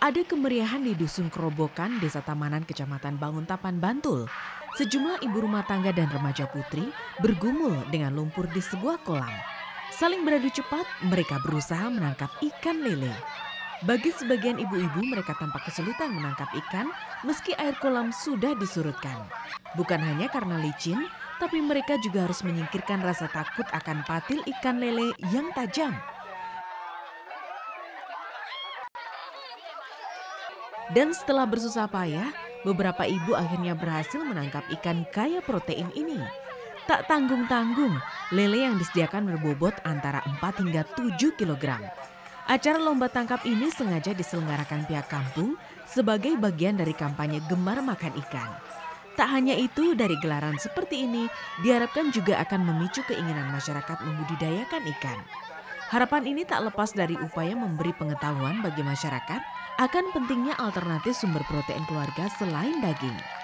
Ada kemeriahan di Dusun Kerobokan, Desa Tamanan, Kecamatan Banguntapan, Bantul. Sejumlah ibu rumah tangga dan remaja putri bergumul dengan lumpur di sebuah kolam. Saling beradu cepat, mereka berusaha menangkap ikan lele. Bagi sebagian ibu-ibu, mereka tampak kesulitan menangkap ikan meski air kolam sudah disurutkan. Bukan hanya karena licin, tapi mereka juga harus menyingkirkan rasa takut akan patil ikan lele yang tajam. Dan setelah bersusah payah, beberapa ibu akhirnya berhasil menangkap ikan kaya protein ini. Tak tanggung-tanggung, lele yang disediakan berbobot antara 4 hingga 7 kg. Acara lomba tangkap ini sengaja diselenggarakan pihak kampung sebagai bagian dari kampanye gemar makan ikan. Tak hanya itu, dari gelaran seperti ini diharapkan juga akan memicu keinginan masyarakat membudidayakan ikan. Harapan ini tak lepas dari upaya memberi pengetahuan bagi masyarakat akan pentingnya alternatif sumber protein keluarga selain daging.